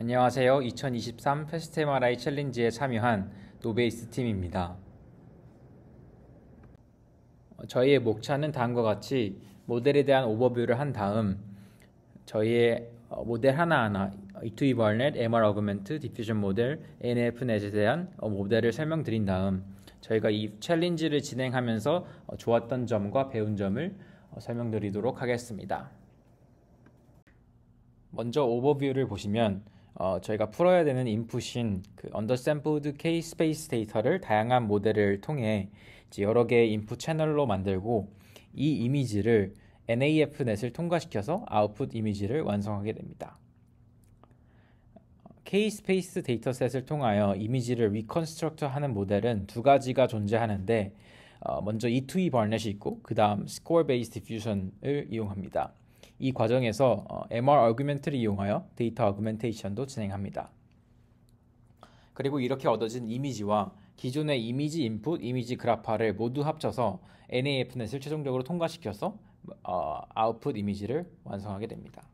안녕하세요. 2023페스트 m r 이 챌린지에 참여한 노베이스 팀입니다. 어, 저희의 목차는 다음과 같이 모델에 대한 오버뷰를 한 다음 저희의 어, 모델 하나하나 e 투이벌넷 MR a g u m e n 어그멘트, 디퓨전 모델, NF넷에 대한 어, 모델을 설명드린 다음 저희가 이 챌린지를 진행하면서 좋았던 점과 배운 점을 설명드리도록 하겠습니다. 먼저 오버뷰를 보시면 어, 저희가 풀어야 되는 인풋인 그 u n d e 드 s a m p l e k s p a c 데이터를 다양한 모델을 통해 여러 개의 인풋 채널로 만들고 이 이미지를 NAF넷을 통과시켜서 아웃풋 이미지를 완성하게 됩니다. K-space 데이터셋을 통하여 이미지를 리컨스트럭트 하는 모델은 두 가지가 존재하는데 어, 먼저 E2E 버넷이 e 있고 그 다음 스코어 베이스 디퓨 e 을 이용합니다. 이 과정에서 어, MR a r g u m e n t 를 이용하여 데이터 어그멘테이션도 진행합니다. 그리고 이렇게 얻어진 이미지와 기존의 이미지 인풋, 이미지 그래파를 모두 합쳐서 NAF넷을 최종적으로 통과시켜서 어, 아웃풋 이미지를 완성하게 됩니다.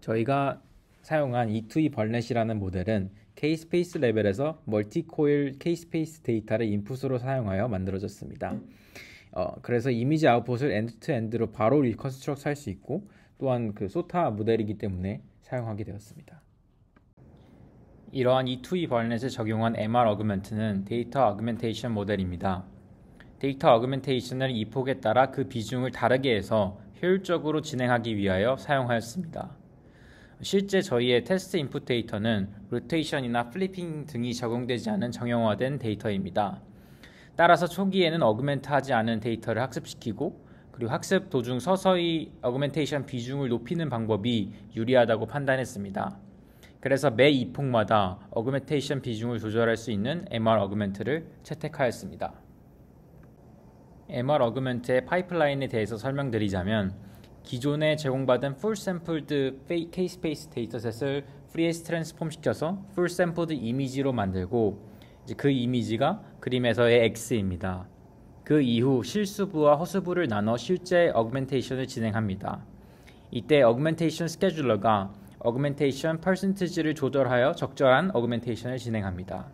저희가 사용한 E2E 벌넷이라는 모델은 k s p a c e 레벨에서 멀티코일 k p a c e 데이터를 인풋으로 사용하여 만들어졌습니다. 어, 그래서 이미지 아웃풋을 엔드 투 엔드로 바로 리컨스트럭트 할수 있고 또한 그 소타 모델이기 때문에 사용하게 되었습니다. 이러한 E2E 버넷에 적용한 MR 어그멘트는 데이터 어그멘테이션 모델입니다. 데이터 어그멘테이션을 이 폭에 따라 그 비중을 다르게 해서 효율적으로 진행하기 위하여 사용하였습니다. 실제 저희의 테스트 인풋 데이터는 로테이션이나 플리핑 등이 적용되지 않은 정형화된 데이터입니다. 따라서 초기에는 어그멘트하지 않은 데이터를 학습시키고 그리고 학습 도중 서서히 어그멘테이션 비중을 높이는 방법이 유리하다고 판단했습니다. 그래서 매 이폭마다 어그멘테이션 비중을 조절할 수 있는 MR 어그멘트를 채택하였습니다. MR 어그멘트의 파이프라인에 대해서 설명드리자면 기존에 제공받은 풀 샘플드 케이스페이스 데이터셋을 프리에스 트랜스폼 시켜서 풀 샘플드 이미지로 만들고 이제 그 이미지가 그림에서의 X입니다. 그 이후 실수부와 허수부를 나눠 실제 어그멘테이션을 진행합니다. 이때 어그멘테이션 스케줄러가 어그멘테이션 퍼센티지를 조절하여 적절한 어그멘테이션을 진행합니다.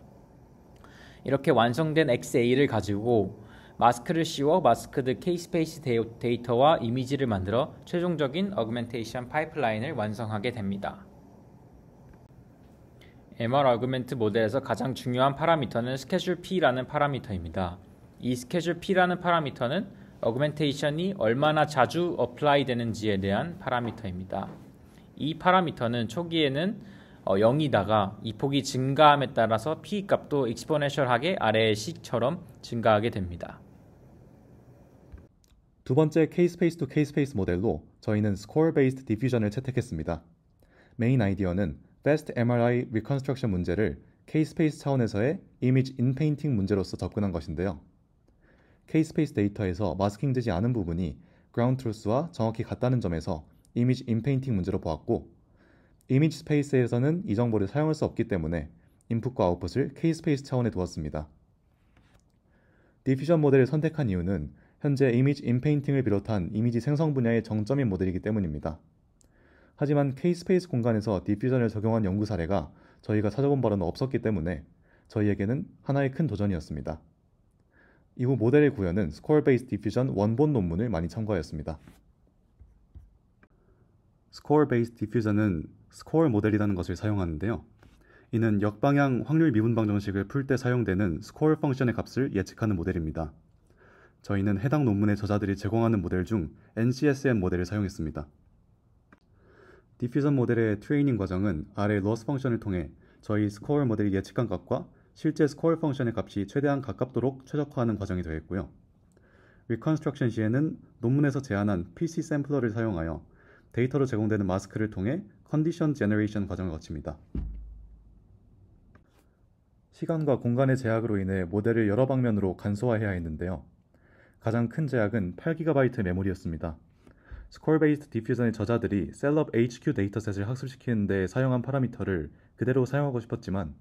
이렇게 완성된 XA를 가지고 마스크를 씌워 마스크드 K-스페이스 데이터와 이미지를 만들어 최종적인 어그멘테이션 파이프라인을 완성하게 됩니다. MR 어그멘트 모델에서 가장 중요한 파라미터는 스케줄 P라는 파라미터입니다. 이 스케줄 P라는 파라미터는 어그멘테이션이 얼마나 자주 어플라이 되는지에 대한 파라미터입니다. 이 파라미터는 초기에는 0이다가 어, 이 폭이 증가함에 따라서 p 값도 익스포네셜하게 아래의 식처럼 증가하게 됩니다. 두 번째 K-Space to K-Space 모델로 저희는 Score-Based Diffusion을 채택했습니다. 메인 아이디어는 Best MRI Reconstruction 문제를 K-Space 차원에서의 Image Inpainting 문제로서 접근한 것인데요. K-Space 데이터에서 마스킹되지 않은 부분이 Ground Truth와 정확히 같다는 점에서 Image Inpainting 문제로 보았고 Image Space에서는 이 정보를 사용할 수 없기 때문에 인풋과 아웃풋을 K-Space 차원에 두었습니다. 디퓨전 모델을 선택한 이유는 현재 이미지 인페인팅을 비롯한 이미지 생성 분야의 정점인 모델이기 때문입니다. 하지만 K-스페이스 공간에서 디퓨전을 적용한 연구 사례가 저희가 찾아본 바로는 없었기 때문에 저희에게는 하나의 큰 도전이었습니다. 이후 모델의 구현은 스코어 베이스 디퓨전 원본 논문을 많이 참고하였습니다. 스코어 베이스 디퓨전은 스코어 모델이라는 것을 사용하는데요. 이는 역방향 확률 미분방 정식을 풀 때 사용되는 스코어 펑션의 값을 예측하는 모델입니다. 저희는 해당 논문의 저자들이 제공하는 모델 중 NCSM 모델을 사용했습니다. 디퓨전 모델의 트레이닝 과정은 아래 로스 펑션을 통해 저희 스코어 모델 예측한 값과 실제 스코어 펑션의 값이 최대한 가깝도록 최적화하는 과정이 되겠고요. 리컨스트럭션 시에는 논문에서 제안한 PC 샘플러를 사용하여 데이터로 제공되는 마스크를 통해 컨디션 제너레이션 과정을 거칩니다. 시간과 공간의 제약으로 인해 모델을 여러 방면으로 간소화해야 했는데요. 가장 큰 제약은 8GB 메모리였습니다. 스콜 베이스 디퓨전의 저자들이 셀럽 HQ 데이터셋을 학습시키는 데 사용한 파라미터를 그대로 사용하고 싶었지만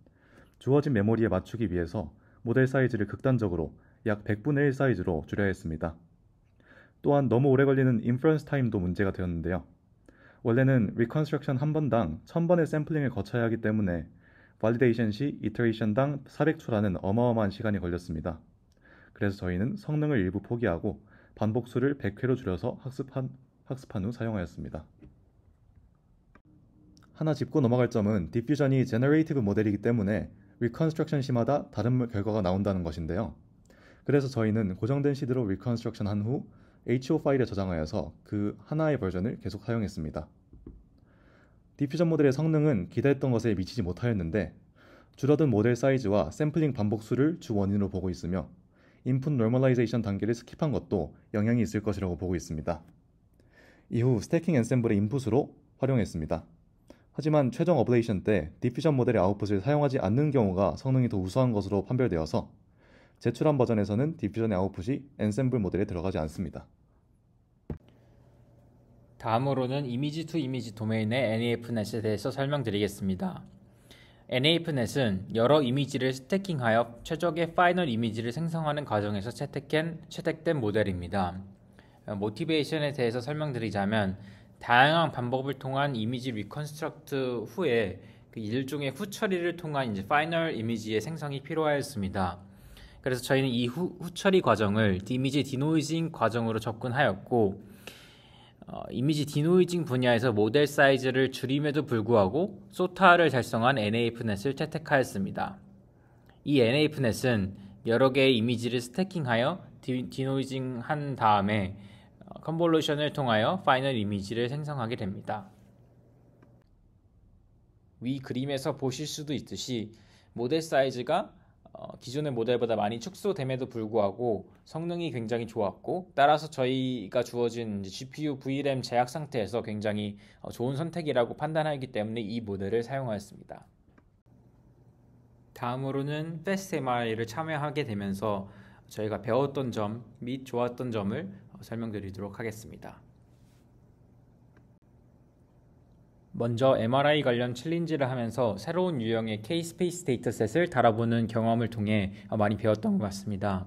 주어진 메모리에 맞추기 위해서 모델 사이즈를 극단적으로 약 100분의 1 사이즈로 줄여야 했습니다. 또한 너무 오래 걸리는 인프런스 타임도 문제가 되었는데요. 원래는 리컨스트럭션 한 번당 1000번의 샘플링을 거쳐야 하기 때문에 발리데이션 시 이터레이션당 400초라는 어마어마한 시간이 걸렸습니다. 그래서 저희는 성능을 일부 포기하고 반복수를 100회로 줄여서 학습한 학습한 후 사용하였습니다. 하나 짚고 넘어갈 점은 디퓨전이 제너레이티브 모델이기 때문에 리컨스트럭션 시마다 다른 결과가 나온다는 것인데요. 그래서 저희는 고정된 시드로 리컨스트럭션 한후 HO 파일에 저장하여서 그 하나의 버전을 계속 사용했습니다. 디퓨전 모델의 성능은 기대했던 것에 미치지 못하였는데 줄어든 모델 사이즈와 샘플링 반복수를 주 원인으로 보고 있으며 인풋 노멀라이제이션 단계를 스킵한 것도 영향이 있을 것이라고 보고 있습니다. 이후 스태킹 엔셈블의 인풋으로 활용했습니다. 하지만 최종 어플레이션 때 디퓨전 모델의 아웃풋을 사용하지 않는 경우가 성능이 더 우수한 것으로 판별되어서 제출한 버전에서는 디퓨전의 아웃풋이 엔셈블 모델에 들어가지 않습니다. 다음으로는 이미지 투 이미지 도메인의 NAFNet에 대해서 설명드리겠습니다. NAFNet은 여러 이미지를 스태킹하여 최적의 파이널 이미지를 생성하는 과정에서 채택된 모델입니다. 모티베이션에 대해서 설명드리자면 다양한 방법을 통한 이미지 리컨스트럭트 후에 그 일종의 후처리를 통한 이제 파이널 이미지의 생성이 필요하였습니다. 그래서 저희는 이 후, 처리 과정을 이미지 디노이징 과정으로 접근하였고 어, 이미지 디노이징 분야에서 모델 사이즈를 줄임에도 불구하고 소타를 달성한 NAF넷을 채택하였습니다. 이 NAF넷은 여러 개의 이미지를 스태킹하여 디, 디노이징한 다음에 컨볼루션을 통하여 파이널 이미지를 생성하게 됩니다. 위 그림에서 보실 수도 있듯이 모델 사이즈가 어, 기존의 모델보다 많이 축소됨에도 불구하고 성능이 굉장히 좋았고 따라서 저희가 주어진 GPU VRAM 제약 상태에서 굉장히 어, 좋은 선택이라고 판단하기 때문에 이 모델을 사용하였습니다. 다음으로는 페스트 MRI를 참여하게 되면서 저희가 배웠던 점 및 좋았던 점을 어, 설명드리도록 하겠습니다. 먼저 MRI 관련 챌린지를 하면서 새로운 유형의 K-스페이스 데이터셋을 달아보는 경험을 통해 어, 많이 배웠던 것 같습니다.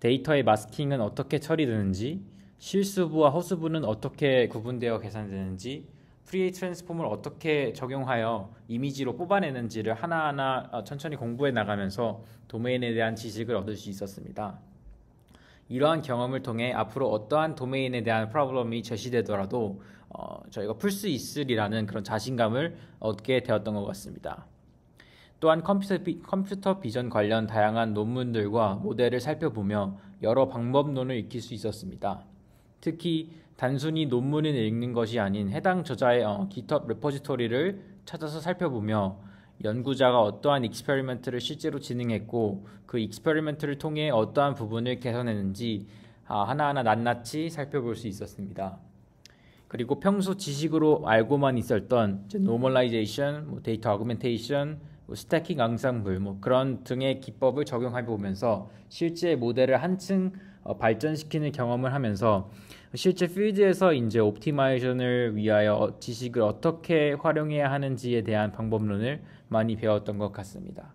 데이터의 마스킹은 어떻게 처리되는지, 실수부와 허수부는 어떻게 구분되어 계산되는지, 프리에이 트랜스폼을 어떻게 적용하여 이미지로 뽑아내는지를 하나하나 어, 천천히 공부해 나가면서 도메인에 대한 지식을 얻을 수 있었습니다. 이러한 경험을 통해 앞으로 어떠한 도메인에 대한 프로블럼이 제시되더라도 어, 저희가 풀 수 있으리라는 그런 자신감을 얻게 되었던 것 같습니다. 또한 컴퓨터, 비, 컴퓨터 비전 관련 다양한 논문들과 모델을 살펴보며 여러 방법론을 익힐 수 있었습니다. 특히 단순히 논문을 읽는 것이 아닌 해당 저자의 어, GitHub 레포지토리를 찾아서 살펴보며 연구자가 어떠한 익스페리먼트를 실제로 진행했고 그 익스페리먼트를 통해 어떠한 부분을 개선했는지 아, 하나하나 낱낱이 살펴볼 수 있었습니다. 그리고 평소 지식으로 알고만 있었던 노멀라이제이션, 데이터 아그멘테이션, 스태킹 앙상블 뭐 그런 등의 기법을 적용해 보면서 실제 모델을 한층 어, 발전시키는 경험을 하면서 실제 필드에서 이제 옵티마이션을 위하여 어, 지식을 어떻게 활용해야 하는지에 대한 방법론을 많이 배웠던 것 같습니다.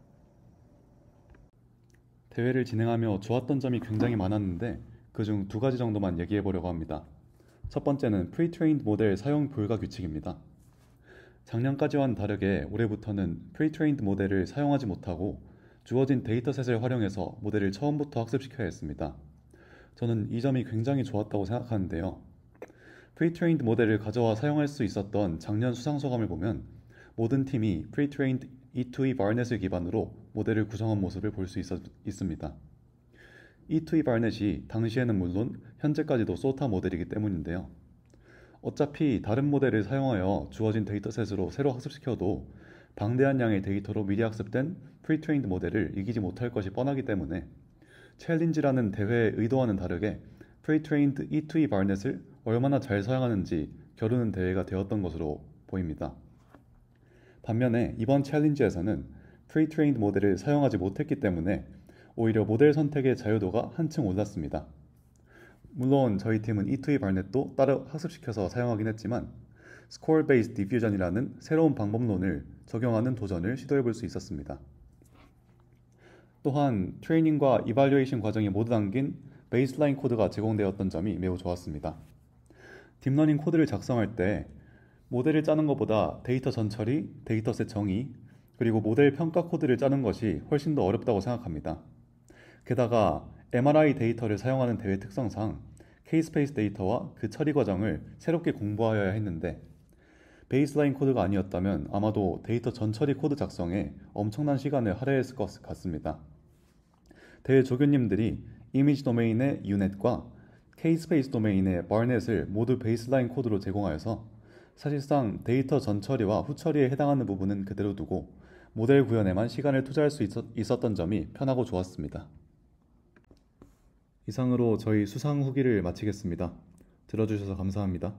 대회를 진행하며 좋았던 점이 굉장히 많았는데 그 중 두 가지 정도만 얘기해 보려고 합니다. 첫 번째는 프리트레인드 모델 사용 불가 규칙입니다. 작년까지와는 다르게 올해부터는 프리트레인드 모델을 사용하지 못하고 주어진 데이터셋을 활용해서 모델을 처음부터 학습시켜야 했습니다. 저는 이 점이 굉장히 좋았다고 생각하는데요. 프리트레인드 모델을 가져와 사용할 수 있었던 작년 수상 소감을 보면 모든 팀이 프리트레인드 E2E 바르넷을 e 기반으로 모델을 구성한 모습을 볼 수 있습니다. E2E 바르넷이 e 당시에는 물론 현재까지도 소타 모델이기 때문인데요. 어차피 다른 모델을 사용하여 주어진 데이터셋으로 새로 학습시켜도 방대한 양의 데이터로 미리 학습된 프리트레인드 모델을 이기지 못할 것이 뻔하기 때문에 챌린지라는 대회의 의도와는 다르게 프리트레인드 E2E 바르넷을 얼마나 잘 사용하는지 겨루는 대회가 되었던 것으로 보입니다. 반면에 이번 챌린지에서는 프리트레인드 모델을 사용하지 못했기 때문에 오히려 모델 선택의 자유도가 한층 올랐습니다. 물론 저희 팀은 E2E 발넷도 따로 학습시켜서 사용하긴 했지만 스코어 베이스 디퓨전이라는 새로운 방법론을 적용하는 도전을 시도해 볼 수 있었습니다. 또한 트레이닝과 이발리에이션 과정에 모두 담긴 베이스라인 코드가 제공되었던 점이 매우 좋았습니다. 딥러닝 코드를 작성할 때 모델을 짜는 것보다 데이터 전처리, 데이터셋 정의, 그리고 모델 평가 코드를 짜는 것이 훨씬 더 어렵다고 생각합니다. 게다가 MRI 데이터를 사용하는 대회 특성상 K-스페이스 데이터와 그 처리 과정을 새롭게 공부하여야 했는데 베이스라인 코드가 아니었다면 아마도 데이터 전처리 코드 작성에 엄청난 시간을 할애했을 것 같습니다. 대조교님들이 이미지 도메인의 유넷과 K-Space 도메인의 barnet을 모두 베이스라인 코드로 제공하여서 사실상 데이터 전 처리와 후 처리에 해당하는 부분은 그대로 두고 모델 구현에만 시간을 투자할 수 있었, 던 점이 편하고 좋았습니다. 이상으로 저희 수상 후기를 마치겠습니다. 들어주셔서 감사합니다.